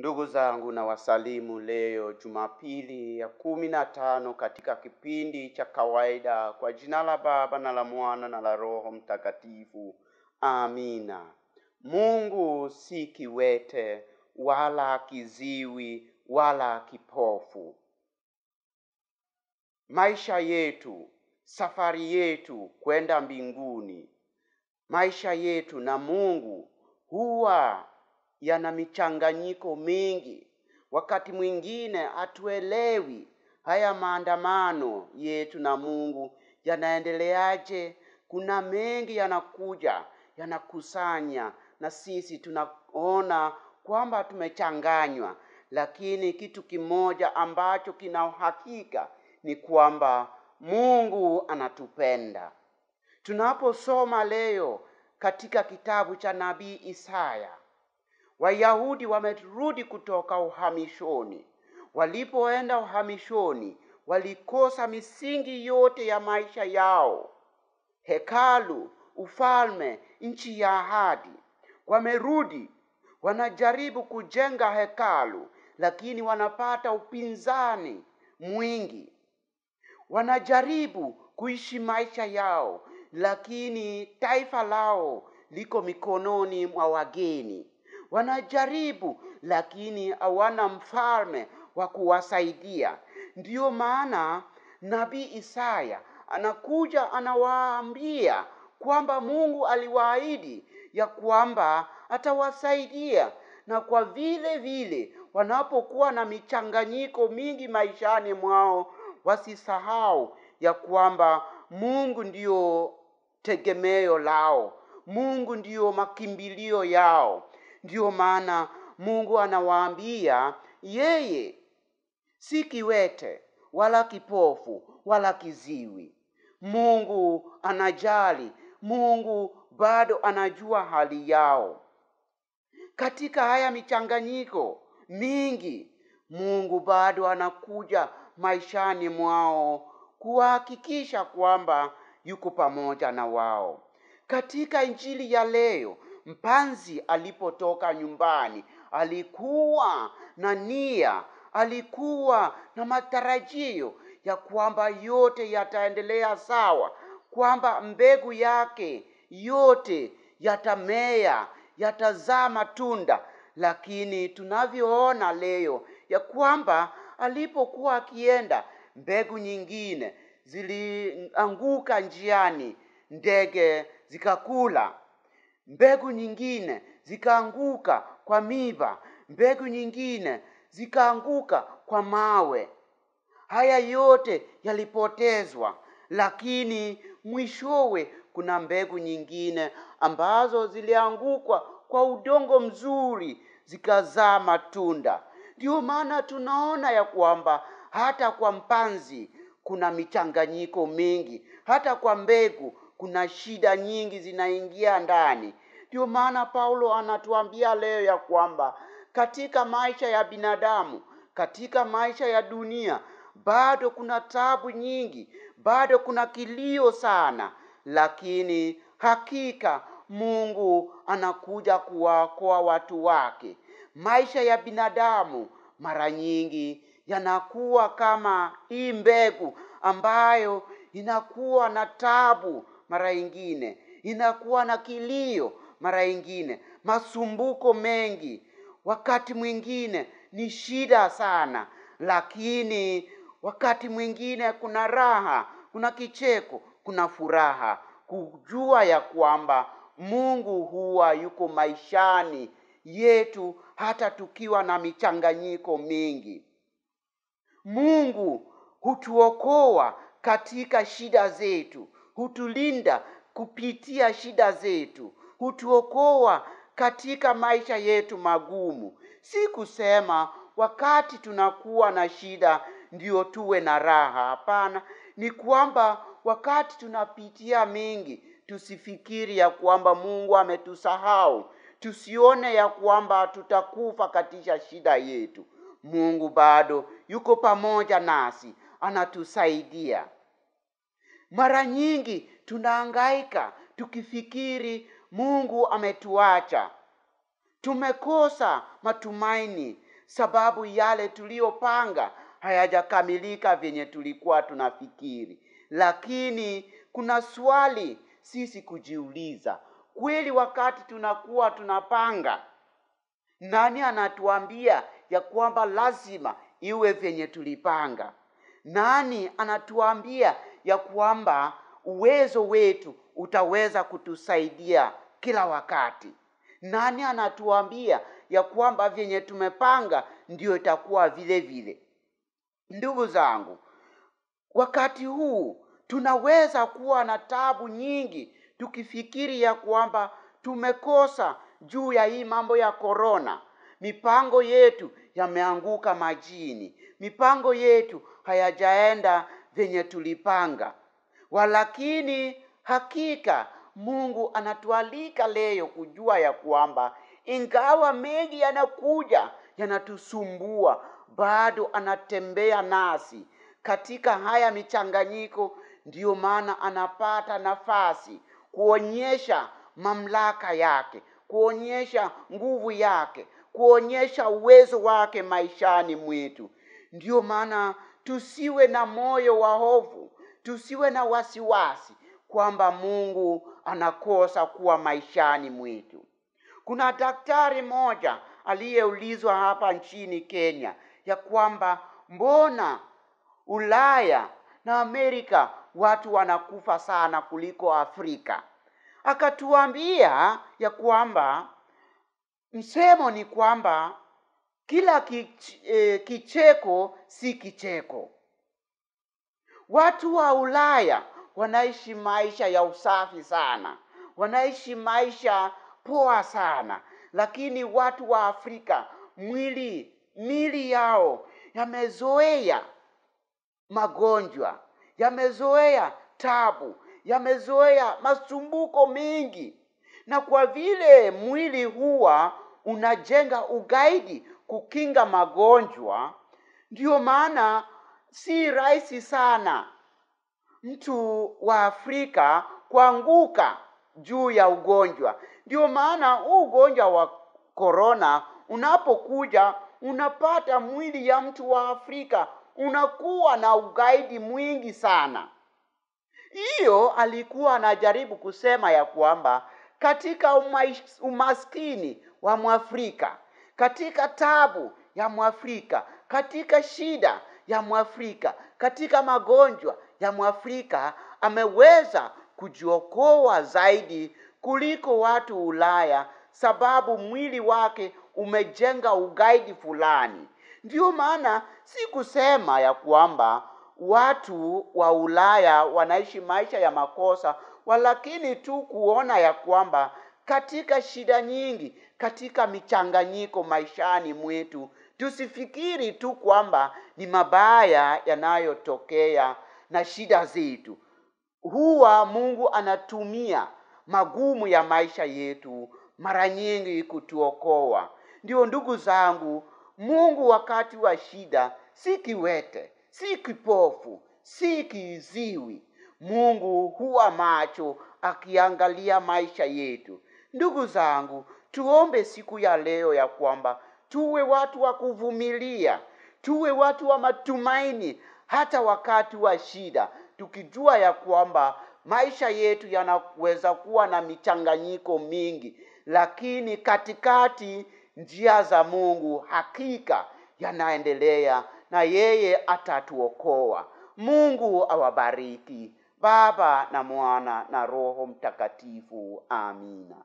Ndugu zangu na wasalimu leo Jumapili ya kumi na tano katika kipindi cha kawaida, kwa jina la Baba na la Mwana na la Roho Mtakatifu, amina. Mungu si kiwete wala kiziwi wala kipofu. Maisha yetu, safari yetu kwenda mbinguni, maisha yetu na Mungu huwa yana michanganyiko mingi. Wakati mwingine hatuelewi haya maandamano yetu na Mungu yanaendeleaje. Kuna mengi yanakuja yanakusanya, na sisi tunaona kwamba tumechanganywa, lakini kitu kimoja ambacho kina uhakika ni kwamba Mungu anatupenda. Tunaposoma leo katika kitabu cha nabii Isaya Wayahudi wamerudi kutoka uhamishoni. Walipoenda uhamishoni, walikosa misingi yote ya maisha yao: hekalu, ufalme, nchi ya ahadi. Wamerudi, wanajaribu kujenga hekalu, lakini wanapata upinzani mwingi. Wanajaribu kuishi maisha yao, lakini taifa lao liko mikononi mwa wageni wanajaribu, lakini hawana mfalme wa kuwasaidia. Ndiyo maana nabii Isaya anakuja anawaambia kwamba Mungu aliwaahidi ya kwamba atawasaidia, na kwa vile vile wanapokuwa na michanganyiko mingi maishani mwao, wasisahau ya kwamba Mungu ndio tegemeo lao, Mungu ndio makimbilio yao. Ndiyo maana Mungu anawaambia yeye si kiwete wala kipofu wala kiziwi. Mungu anajali, Mungu bado anajua hali yao. Katika haya michanganyiko mingi, Mungu bado anakuja maishani mwao kuwahakikisha kwamba yuko pamoja na wao. Katika injili ya leo Mpanzi alipotoka nyumbani alikuwa na nia, alikuwa na matarajio ya kwamba yote yataendelea sawa, kwamba mbegu yake yote yatamea, yatazaa matunda. Lakini tunavyoona leo ya kwamba alipokuwa akienda, mbegu nyingine zilianguka njiani, ndege zikakula mbegu nyingine zikaanguka kwa miba, mbegu nyingine zikaanguka kwa mawe. Haya yote yalipotezwa, lakini mwishowe kuna mbegu nyingine ambazo ziliangukwa kwa udongo mzuri zikazaa matunda. Ndiyo maana tunaona ya kwamba hata kwa mpanzi kuna michanganyiko mingi, hata kwa mbegu kuna shida nyingi zinaingia ndani, ndio maana Paulo anatuambia leo ya kwamba katika maisha ya binadamu, katika maisha ya dunia, bado kuna tabu nyingi, bado kuna kilio sana, lakini hakika Mungu anakuja kuwaokoa watu wake. Maisha ya binadamu mara nyingi yanakuwa kama hii mbegu ambayo inakuwa na tabu, mara nyingine inakuwa na kilio, mara ingine masumbuko mengi, wakati mwingine ni shida sana, lakini wakati mwingine kuna raha, kuna kicheko, kuna furaha, kujua ya kwamba Mungu huwa yuko maishani yetu hata tukiwa na michanganyiko mingi. Mungu hutuokoa katika shida zetu, hutulinda kupitia shida zetu, hutuokoa katika maisha yetu magumu. Si kusema wakati tunakuwa na shida ndio tuwe na raha. Hapana, ni kwamba wakati tunapitia mingi, tusifikiri ya kwamba Mungu ametusahau, tusione ya kwamba tutakufa katika shida yetu. Mungu bado yuko pamoja nasi, anatusaidia. Mara nyingi tunahangaika tukifikiri Mungu ametuacha, tumekosa matumaini, sababu yale tuliyopanga hayajakamilika vyenye tulikuwa tunafikiri. Lakini kuna swali sisi kujiuliza, kweli wakati tunakuwa tunapanga, nani anatuambia ya kwamba lazima iwe vyenye tulipanga? Nani anatuambia ya kwamba uwezo wetu utaweza kutusaidia kila wakati. Nani anatuambia ya kwamba vyenye tumepanga ndio itakuwa vile vile? Ndugu zangu, wakati huu tunaweza kuwa na tabu nyingi tukifikiri ya kwamba tumekosa juu ya hii mambo ya korona. Mipango yetu yameanguka majini, mipango yetu hayajaenda venye tulipanga, walakini hakika Mungu anatualika leo kujua ya kwamba ingawa mengi yanakuja yanatusumbua, bado anatembea nasi katika haya michanganyiko. Ndiyo maana anapata nafasi kuonyesha mamlaka yake, kuonyesha nguvu yake, kuonyesha uwezo wake maishani mwetu. Ndiyo maana tusiwe na moyo wa hofu, tusiwe na wasiwasi kwamba Mungu anakosa kuwa maishani mwetu. Kuna daktari mmoja aliyeulizwa hapa nchini Kenya ya kwamba mbona Ulaya na Amerika watu wanakufa sana kuliko Afrika? Akatuambia ya kwamba msemo ni kwamba kila e, kicheko si kicheko. Watu wa Ulaya wanaishi maisha ya usafi sana, wanaishi maisha poa sana, lakini watu wa Afrika mwili mili yao yamezoea magonjwa, yamezoea tabu, yamezoea masumbuko mengi, na kwa vile mwili huwa unajenga ugaidi kukinga magonjwa, ndio maana si rahisi sana mtu wa Afrika kuanguka juu ya ugonjwa. Ndio maana huu ugonjwa wa korona unapokuja, unapata mwili ya mtu wa Afrika unakuwa na ugaidi mwingi sana. Hiyo alikuwa anajaribu kusema ya kwamba katika umaskini wa Mwafrika, katika tabu ya Mwafrika, katika shida ya Mwafrika, katika magonjwa ya Mwafrika ameweza kujiokoa zaidi kuliko watu Ulaya, sababu mwili wake umejenga ugaidi fulani. Ndiyo maana si kusema ya kwamba watu wa Ulaya wanaishi maisha ya makosa, walakini tu kuona ya kwamba katika shida nyingi, katika michanganyiko maishani mwetu, tusifikiri tu kwamba ni mabaya yanayotokea na shida zetu. Huwa Mungu anatumia magumu ya maisha yetu mara nyingi kutuokoa. Ndio ndugu zangu, Mungu wakati wa shida si kiwete, si kipofu, si kiziwi. Mungu huwa macho akiangalia maisha yetu. Ndugu zangu, tuombe siku ya leo ya kwamba tuwe watu wa kuvumilia, tuwe watu wa matumaini hata wakati wa shida, tukijua ya kwamba maisha yetu yanaweza kuwa na michanganyiko mingi, lakini katikati njia za Mungu hakika yanaendelea na yeye atatuokoa. Mungu awabariki. Baba na Mwana na Roho Mtakatifu. Amina.